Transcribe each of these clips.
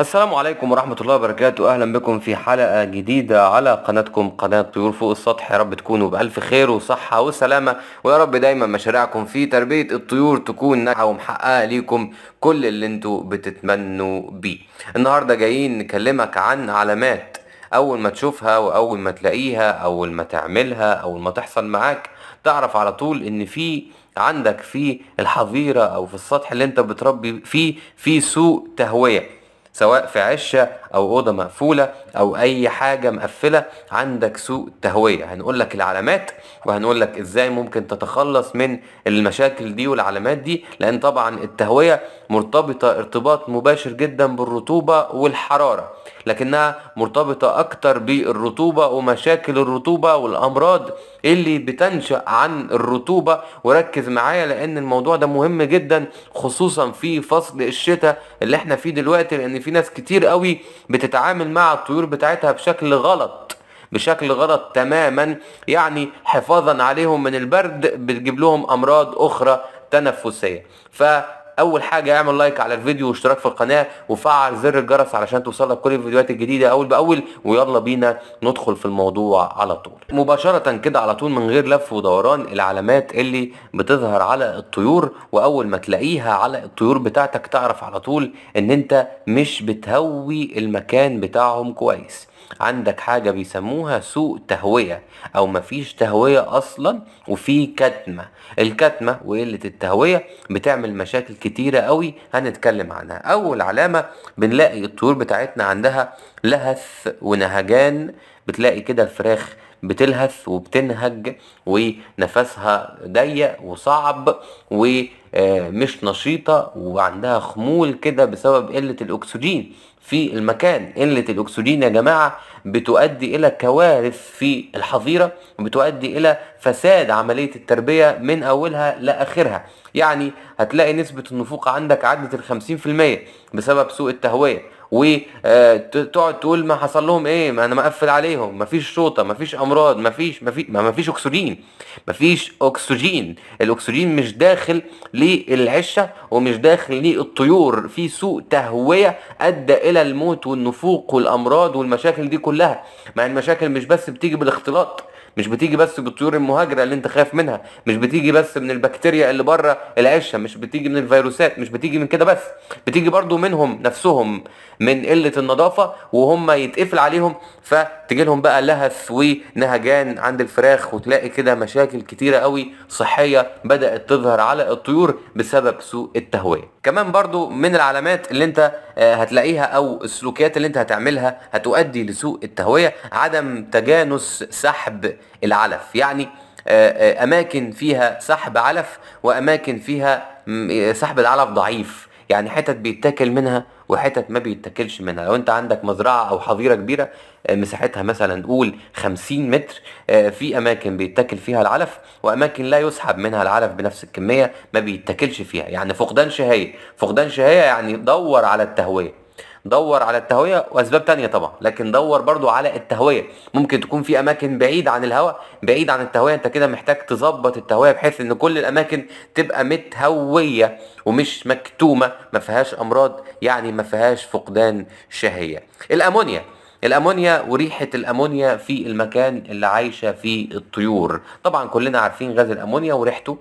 السلام عليكم ورحمة الله وبركاته أهلا بكم في حلقة جديدة على قناتكم قناة طيور فوق السطح يا رب تكونوا بألف خير وصحة وسلامة ويا رب دايما مشاريعكم في تربية الطيور تكون ناجحة ومحققة ليكم كل اللي انتوا بتتمنوا بيه النهاردة جايين نكلمك عن علامات أول ما تشوفها وأول ما تلاقيها أول ما تعملها أول ما تحصل معاك تعرف على طول إن في عندك في الحظيرة أو في السطح اللي انت بتربي فيه في سوء تهوية سواء في عشه او اوضه مقفوله او اي حاجه مقفله عندك سوء تهويه هنقول لك العلامات وهنقول لك ازاي ممكن تتخلص من المشاكل دي والعلامات دي لان طبعا التهويه مرتبطه ارتباط مباشر جدا بالرطوبه والحراره لكنها مرتبطة أكتر بالرطوبة ومشاكل الرطوبة والأمراض اللي بتنشأ عن الرطوبة وركز معايا لأن الموضوع ده مهم جدا خصوصا في فصل الشتاء اللي احنا فيه دلوقتي لأن في ناس كتير قوي بتتعامل مع الطيور بتاعتها بشكل غلط بشكل غلط تماما يعني حفاظا عليهم من البرد بتجيب لهم امراض اخرى تنفسيه ف اول حاجه اعمل لايك على الفيديو واشتراك في القناه وفعل زر الجرس علشان توصلك كل الفيديوهات الجديده اول باول ويلا بينا ندخل في الموضوع على طول مباشره كده على طول من غير لف ودوران العلامات اللي بتظهر على الطيور واول ما تلاقيها على الطيور بتاعتك تعرف على طول ان انت مش بتهوي المكان بتاعهم كويس عندك حاجة بيسموها سوء تهوية أو مفيش تهوية أصلا وفي كتمة الكتمة وقلة التهوية بتعمل مشاكل كتيرة قوي هنتكلم عنها أول علامة بنلاقي الطيور بتاعتنا عندها لهث ونهجان بتلاقي كده الفراخ بتلهث وبتنهج ونفسها ضيق وصعب ومش آه، نشيطة وعندها خمول كده بسبب قلة الأكسجين في المكان قلة الأكسجين يا جماعة بتؤدي إلى كوارث في الحظيرة وبتؤدي إلى فساد عملية التربية من أولها لآخرها يعني هتلاقي نسبة النفوق عندك عدت الخمسين في المية بسبب سوء التهوية وتقعد آه، تقول ما حصل لهم ايه ما انا مقفل عليهم ما فيش شوطه ما فيش امراض ما فيش ما فيش ما فيش اكسجين ما فيش اكسجين الاكسجين مش داخل للعشه ومش داخل للطيور في سوء تهويه ادى الى الموت والنفوق والامراض والمشاكل دي كلها مع المشاكل مش بس بتيجي بالاختلاط مش بتيجي بس بالطيور المهاجره اللي انت خايف منها مش بتيجي بس من البكتيريا اللي بره العشه مش بتيجي من الفيروسات مش بتيجي من كده بس بتيجي برضو منهم نفسهم من قله النظافه وهم يتقفل عليهم فتجي لهم بقى لهث ونهجان عند الفراخ وتلاقي كده مشاكل كتيره قوي صحيه بدات تظهر على الطيور بسبب سوء التهويه كمان برضو من العلامات اللي انت آه، هتلاقيها او السلوكيات اللي انت هتعملها هتؤدي لسوء التهويه عدم تجانس سحب العلف يعني آه، آه، اماكن فيها سحب علف واماكن فيها آه، سحب العلف ضعيف يعني حتت بيتاكل منها وحتت ما بيتاكلش منها لو انت عندك مزرعه او حظيره كبيره مساحتها مثلا نقول 50 متر في اماكن بيتاكل فيها العلف واماكن لا يسحب منها العلف بنفس الكميه ما بيتاكلش فيها يعني فقدان شهيه فقدان شهيه يعني دور على التهويه دور على التهويه واسباب تانية طبعا لكن دور برضو على التهويه ممكن تكون في اماكن بعيد عن الهواء بعيد عن التهويه انت كده محتاج تظبط التهويه بحيث ان كل الاماكن تبقى متهويه ومش مكتومه ما فيهاش امراض يعني ما فيهاش فقدان شهيه الامونيا الامونيا وريحه الامونيا في المكان اللي عايشه فيه الطيور طبعا كلنا عارفين غاز الامونيا وريحته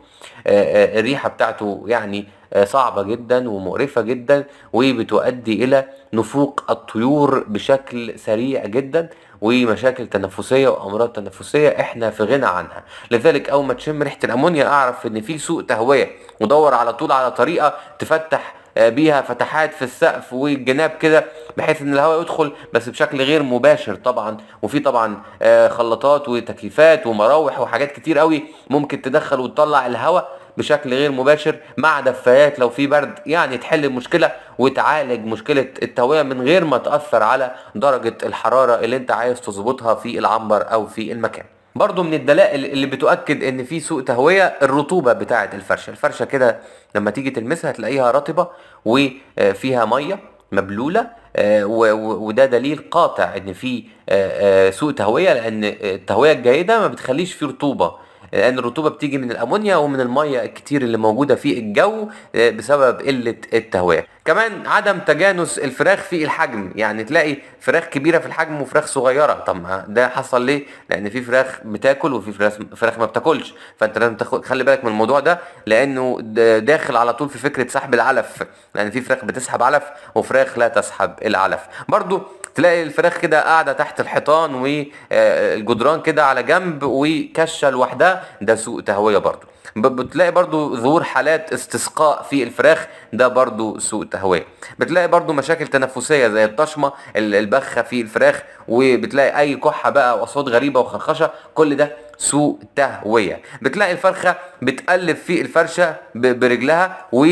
آه، آه، الريحه بتاعته يعني آه، صعبه جدا ومقرفه جدا وبتؤدي الى نفوق الطيور بشكل سريع جدا ومشاكل تنفسيه وامراض تنفسيه احنا في غنى عنها لذلك اول ما تشم ريحه الامونيا اعرف ان في سوء تهويه ودور على طول على طريقه تفتح آه، بيها فتحات في السقف والجناب كده بحيث ان الهواء يدخل بس بشكل غير مباشر طبعا وفي طبعا آه، خلاطات وتكييفات ومراوح وحاجات كتير قوي ممكن تدخل وتطلع الهواء بشكل غير مباشر مع دفايات لو في برد يعني تحل المشكله وتعالج مشكله التهويه من غير ما تاثر على درجه الحراره اللي انت عايز تظبطها في العنبر او في المكان برضو من الدلائل اللي بتؤكد ان في سوء تهويه الرطوبه بتاعه الفرشه الفرشه كده لما تيجي تلمسها هتلاقيها رطبه وفيها ميه مبلوله آه، وده دليل قاطع ان في آه، آه، سوء تهويه لان التهويه الجيده ما بتخليش في رطوبه لان الرطوبه بتيجي من الامونيا ومن الميه الكتير اللي موجوده في الجو بسبب قله التهويه كمان عدم تجانس الفراخ في الحجم يعني تلاقي فراخ كبيره في الحجم وفراخ صغيره طب ما ده حصل ليه لان في فراخ بتاكل وفي فراخ فراخ ما بتاكلش فانت لازم تاخد خلي بالك من الموضوع ده لانه داخل على طول في فكره سحب العلف لان في فراخ بتسحب علف وفراخ لا تسحب العلف برضو تلاقي الفراخ كده قاعده تحت الحيطان والجدران آه، كده على جنب وكشه لوحدها ده سوء تهويه برضو بتلاقي برضو ظهور حالات استسقاء في الفراخ ده برضو سوء تهوية بتلاقي برضو مشاكل تنفسية زي الطشمة البخة في الفراخ وبتلاقي اي كحة بقى واصوات غريبة وخرخشة كل ده سوء تهوية بتلاقي الفرخة بتقلب في الفرشة برجلها و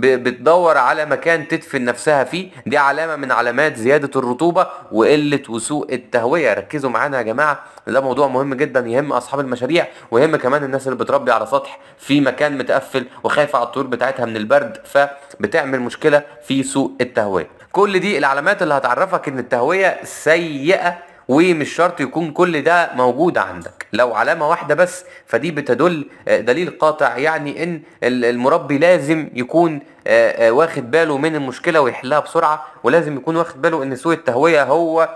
بتدور على مكان تدفن نفسها فيه دي علامه من علامات زياده الرطوبه وقله وسوء التهويه ركزوا معانا يا جماعه ده موضوع مهم جدا يهم اصحاب المشاريع ويهم كمان الناس اللي بتربي على سطح في مكان متقفل وخايفه على الطيور بتاعتها من البرد فبتعمل مشكله في سوء التهويه كل دي العلامات اللي هتعرفك ان التهويه سيئه ومش شرط يكون كل ده موجود عندك لو علامة واحدة بس فدي بتدل آه، دليل قاطع يعني ان المربي لازم يكون آه، آه، واخد باله من المشكلة ويحلها بسرعة ولازم يكون واخد باله ان سوء التهوية هو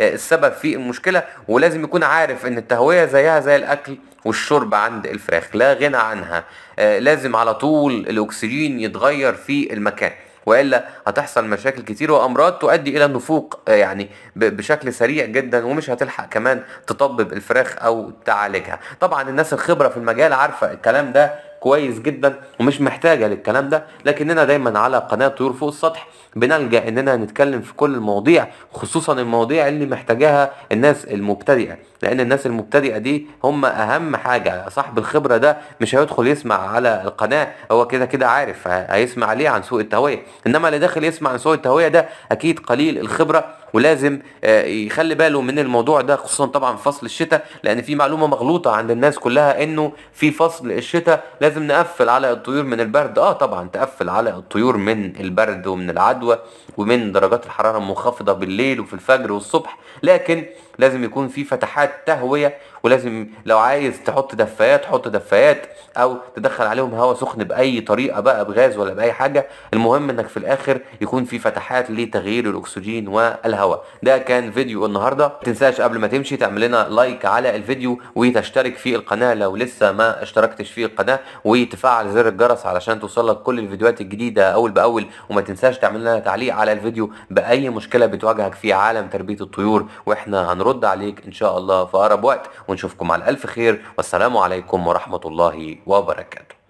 السبب في المشكلة ولازم يكون عارف ان التهوية زيها زي الاكل والشرب عند الفراخ لا غنى عنها لازم على طول الاكسجين يتغير في المكان والا هتحصل مشاكل كتير وامراض تؤدي الى النفوق آه، يعني بشكل سريع جدا ومش هتلحق كمان تطبب الفراخ او تعالجها طبعا الناس الخبره في المجال عارفه الكلام ده كويس جدا ومش محتاجة للكلام ده لكننا دايما على قناة طيور فوق السطح بنلجأ اننا نتكلم في كل المواضيع خصوصا المواضيع اللي محتاجاها الناس المبتدئة لان الناس المبتدئة دي هم اهم حاجة صاحب الخبرة ده مش هيدخل يسمع على القناة هو كده كده عارف هيسمع ليه عن سوء التهوية انما اللي داخل يسمع عن سوء التهوية ده اكيد قليل الخبرة ولازم آه، يخلي باله من الموضوع ده خصوصا طبعا في فصل الشتاء لان في معلومه مغلوطه عند الناس كلها انه في فصل الشتاء لازم نقفل على الطيور من البرد اه طبعا تقفل على الطيور من البرد ومن العدوى ومن درجات الحراره المنخفضه بالليل وفي الفجر والصبح لكن لازم يكون في فتحات تهويه ولازم لو عايز تحط دفايات حط دفايات او تدخل عليهم هواء سخن باي طريقه بقى بغاز ولا باي حاجه المهم انك في الاخر يكون في فتحات لتغيير الاكسجين والهواء الهوا ده كان فيديو النهارده تنساش قبل ما تمشي تعمل لنا لايك على الفيديو وتشترك في القناه لو لسه ما اشتركتش في القناه وتفعل زر الجرس علشان توصلك كل الفيديوهات الجديده اول باول وما تنساش تعمل لنا تعليق على الفيديو باي مشكله بتواجهك في عالم تربيه الطيور واحنا هنرد عليك ان شاء الله في اقرب وقت ونشوفكم على الف خير والسلام عليكم ورحمه الله وبركاته